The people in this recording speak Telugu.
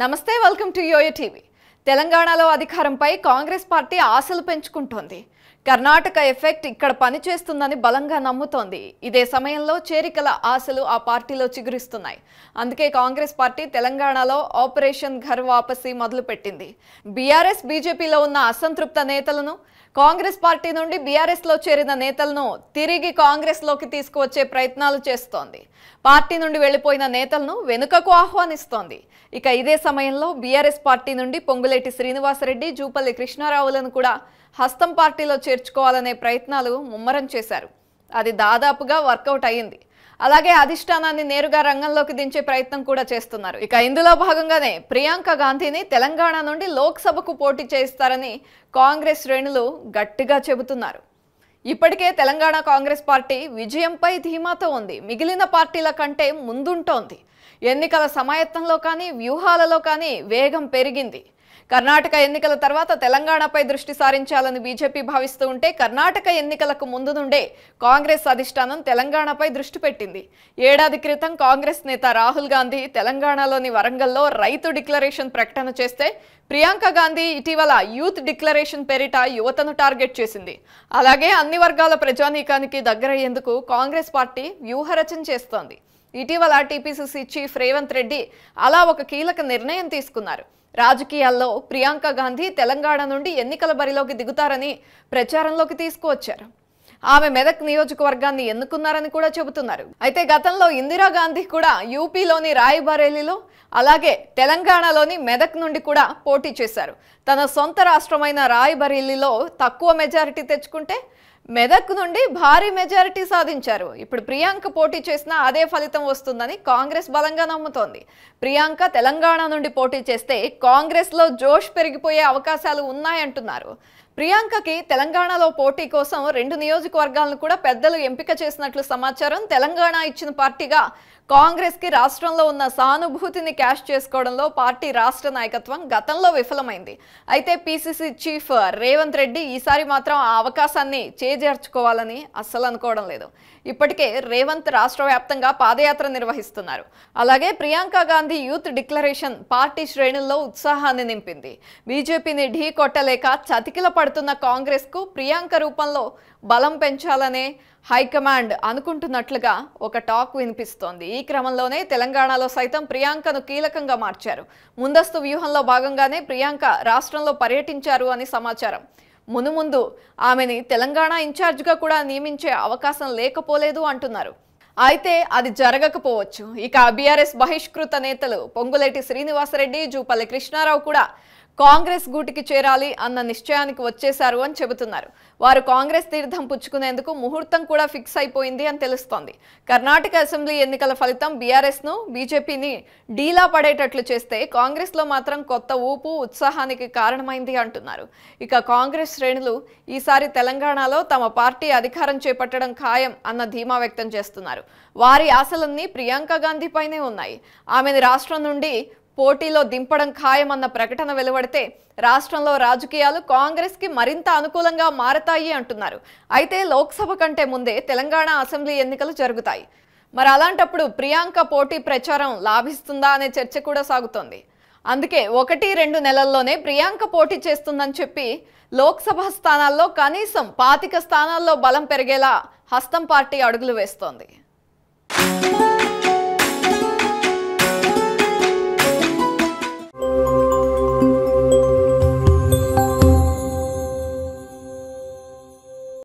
నమస్తే వెల్కమ్ టు యోయో టీవీ తెలంగాణలో అధికారంపై కాంగ్రెస్ పార్టీ ఆశలు పెంచుకుంటోంది కర్ణాటక ఎఫెక్ట్ ఇక్కడ పనిచేస్తుందని బలంగా నమ్ముతోంది ఇదే సమయంలో చేరికల ఆశలు ఆ పార్టీలో చిగురిస్తున్నాయి అందుకే కాంగ్రెస్ పార్టీ తెలంగాణలో ఆపరేషన్ ఘర్ వాపసి మొదలుపెట్టింది బీఆర్ఎస్ బీజేపీలో ఉన్న అసంతృప్త నేతలను కాంగ్రెస్ పార్టీ నుండి బీఆర్ఎస్లో చేరిన నేతలను తిరిగి కాంగ్రెస్లోకి తీసుకువచ్చే ప్రయత్నాలు చేస్తోంది పార్టీ నుండి వెళ్లిపోయిన నేతలను వెనుకకు ఆహ్వానిస్తోంది ఇక ఇదే సమయంలో బీఆర్ఎస్ పార్టీ నుండి పొంగులేటి శ్రీనివాసరెడ్డి జూపల్లి కృష్ణారావులను కూడా హస్తం పార్టీలో చేర్చుకోవాలనే ప్రయత్నాలు ముమ్మరం చేశారు అది దాదాపుగా వర్కౌట్ అయ్యింది అలాగే అధిష్టానాన్ని నేరుగా రంగంలోకి దించే ప్రయత్నం కూడా చేస్తున్నారు ఇక ఇందులో భాగంగానే ప్రియాంక గాంధీని తెలంగాణ నుండి లోక్సభకు పోటీ చేయిస్తారని కాంగ్రెస్ శ్రేణులు గట్టిగా చెబుతున్నారు ఇప్పటికే తెలంగాణ కాంగ్రెస్ పార్టీ విజయంపై ధీమాతో ఉంది మిగిలిన పార్టీల కంటే ముందుంటోంది ఎన్నికల సమాయత్తంలో కానీ వ్యూహాలలో కానీ వేగం పెరిగింది కర్ణాటక ఎన్నికల తర్వాత తెలంగాణపై దృష్టి సారించాలని బీజేపీ భావిస్తూ ఉంటే కర్ణాటక ఎన్నికలకు ముందు నుండే కాంగ్రెస్ అధిష్టానం తెలంగాణపై దృష్టి పెట్టింది ఏడాది క్రితం కాంగ్రెస్ నేత రాహుల్ గాంధీ తెలంగాణలోని వరంగల్లో రైతు డిక్లరేషన్ ప్రకటన చేస్తే ప్రియాంక గాంధీ ఇటీవల యూత్ డిక్లరేషన్ పేరిట యువతను టార్గెట్ చేసింది అలాగే అన్ని వర్గాల ప్రజానీకానికి దగ్గరయ్యేందుకు కాంగ్రెస్ పార్టీ వ్యూహరచన చేస్తోంది ఇటీవల టీపీసీసీ చీఫ్ రేవంత్ రెడ్డి అలా ఒక కీలక నిర్ణయం తీసుకున్నారు రాజకీయాల్లో ప్రియాంక గాంధీ తెలంగాణ నుండి ఎన్నికల బరిలోకి దిగుతారని ప్రచారంలోకి తీసుకువచ్చారు ఆమె మెదక్ నియోజకవర్గాన్ని ఎన్నుకున్నారని కూడా చెబుతున్నారు అయితే గతంలో ఇందిరాగాంధీ కూడా యూపీలోని రాయ్బరేలీలో అలాగే తెలంగాణలోని మెదక్ నుండి కూడా పోటీ చేశారు తన సొంత రాష్ట్రమైన రాయబరేలిలో తక్కువ మెజారిటీ తెచ్చుకుంటే మెదక్ నుండి భారీ మెజారిటీ సాధించారు ఇప్పుడు ప్రియాంక పోటీ చేసినా అదే ఫలితం వస్తుందని కాంగ్రెస్ బలంగా నమ్ముతోంది ప్రియాంక తెలంగాణ నుండి పోటీ చేస్తే కాంగ్రెస్లో జోష్ పెరిగిపోయే అవకాశాలు ఉన్నాయంటున్నారు ప్రియాంకకి తెలంగాణలో పోటీ కోసం రెండు నియోజకవర్గాలను కూడా పెద్దలు ఎంపిక చేసినట్లు సమాచారం తెలంగాణ ఇచ్చిన పార్టీగా కాంగ్రెస్ కి రాష్ట్రంలో ఉన్న సానుభూతిని క్యాష్ చేసుకోవడంలో పార్టీ రాష్ట్ర నాయకత్వం గతంలో విఫలమైంది అయితే పిసిసి చీఫ్ రేవంత్ రెడ్డి ఈసారి మాత్రం ఆ అవకాశాన్ని చేజార్చుకోవాలని అస్సలు అనుకోవడం లేదు ఇప్పటికే రేవంత్ రాష్ట్ర వ్యాప్తంగా పాదయాత్ర నిర్వహిస్తున్నారు అలాగే Priyanka Gandhi youth declaration party శ్రేణుల్లో ఉత్సాహాన్ని నింపింది బీజేపీని ఢీ కొట్టలేక చతికిల పడుతున్న కాంగ్రెస్కు ప్రియాంక రూపంలో బలం పెంచాలనే హైకమాండ్ అనుకుంటున్నట్లుగా ఒక టాక్ వినిపిస్తోంది ఈ క్రమంలోనే తెలంగాణలో సైతం ప్రియాంకను కీలకంగా మార్చారు ముందస్తు వ్యూహంలో భాగంగానే ప్రియాంక రాష్ట్రంలో పర్యటించారు అని సమాచారం మునుముందు ఆమెని తెలంగాణ ఇన్ఛార్జ్గా కూడా నియమించే అవకాశం లేకపోలేదు అంటున్నారు అయితే అది జరగకపోవచ్చు ఇక బీఆర్ఎస్ బహిష్కృత నేతలు పొంగులేటి శ్రీనివాసరెడ్డి జూపల్లి కృష్ణారావు కూడా కాంగ్రెస్ గూటికి చేరాలి అన్న నిశ్చయానికి వచ్చేశారు అని చెబుతున్నారు వారు కాంగ్రెస్ తీర్థం పుచ్చుకునేందుకు ముహూర్తం కూడా ఫిక్స్ అయిపోయింది అని తెలుస్తోంది కర్ణాటక అసెంబ్లీ ఎన్నికల ఫలితం బీఆర్ఎస్ను బీజేపీని డీలా పడేటట్లు చేస్తే కాంగ్రెస్లో మాత్రం కొత్త ఊపు ఉత్సాహానికి కారణమైంది అంటున్నారు ఇక కాంగ్రెస్ శ్రేణులు ఈసారి తెలంగాణలో తమ పార్టీ అధికారం చేపట్టడం ఖాయం అన్న ధీమా వ్యక్తం చేస్తున్నారు వారి ఆశలన్నీ ప్రియాంక గాంధీ పైనే ఉన్నాయి ఆమెను రాష్ట్రం నుండి పోటీలో దింపడం ఖాయమన్న ప్రకటన వెలువడితే రాష్ట్రంలో రాజకీయాలు కాంగ్రెస్కి మరింత అనుకూలంగా మారతాయి అంటున్నారు అయితే లోక్సభ కంటే ముందే తెలంగాణ అసెంబ్లీ ఎన్నికలు జరుగుతాయి మరి అలాంటప్పుడు ప్రియాంక పోటీ ప్రచారం లాభిస్తుందా అనే చర్చ కూడా సాగుతోంది అందుకే ఒకటి రెండు నెలల్లోనే ప్రియాంక పోటీ చేస్తుందని చెప్పి లోక్సభ స్థానాల్లో కనీసం పాతిక స్థానాల్లో బలం పెరిగేలా హస్తం పార్టీ అడుగులు వేస్తోంది